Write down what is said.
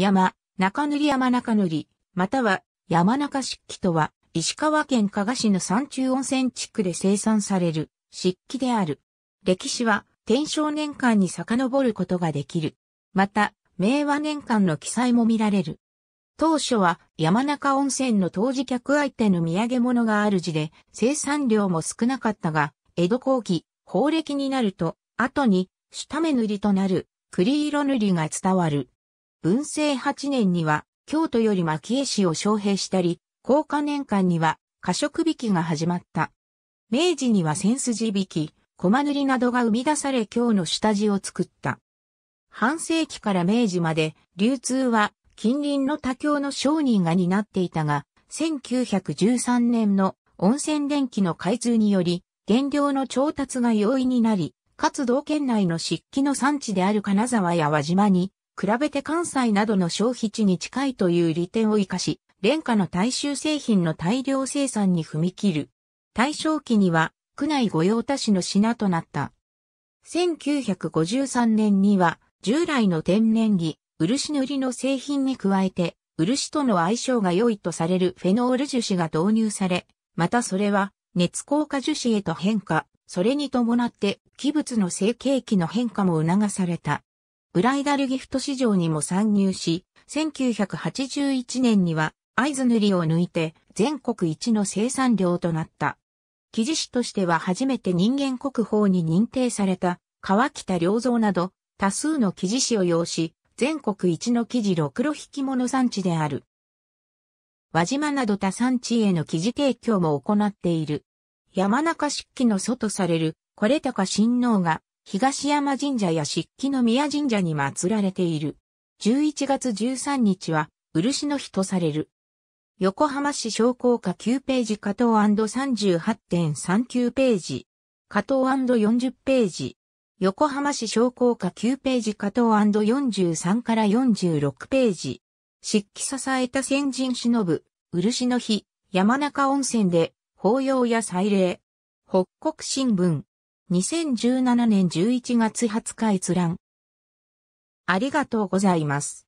山、中塗山中塗、または山中漆器とは、石川県加賀市の山中温泉地区で生産される漆器である。歴史は天正年間に遡ることができる。また、明和年間の記載も見られる。当初は山中温泉の当時客相手の土産物がある字で生産量も少なかったが、江戸後期、法暦になると、後に、下目塗りとなる、栗色塗りが伝わる。文政8年には、京都より蒔絵師を招聘したり、高価年間には、過食引きが始まった。明治には千筋引き、駒塗りなどが生み出され京の下地を作った。半世紀から明治まで、流通は近隣の他京の商人が担っていたが、1913年の温泉電気の開通により、原料の調達が容易になり、かつ道県内の漆器の産地である金沢や輪島に比べて関西などの消費地に近いという利点を活かし、廉価の大衆製品の大量生産に踏み切る。大正期には、区内御用達の品となった。1953年には、従来の天然木、漆塗りの製品に加えて、漆との相性が良いとされるフェノール樹脂が導入され、またそれは、熱硬化樹脂へと変化、それに伴って、器物の成形期の変化も促された。ブライダルギフト市場にも参入し、1981年には会津塗を抜いて全国一の生産量となった。記事師としては初めて人間国宝に認定された川北良造など多数の記事誌を要し、全国一の記事ろくろ引物産地である。輪島など他産地への記事提供も行っている。山中漆器の祖とされる、これ高親王が東山神社や漆器の宮神社に祀られている。11月13日は、漆の日とされる。横浜市商工課9ページ加藤 &38.39 ページ。加藤 &40 ページ。横浜市商工課9ページ加藤 &43 から46ページ。漆器支えた先人忍ぶ、漆の日、山中温泉で、法要や祭礼。北国新聞。2017年11月20日閲覧。ありがとうございます。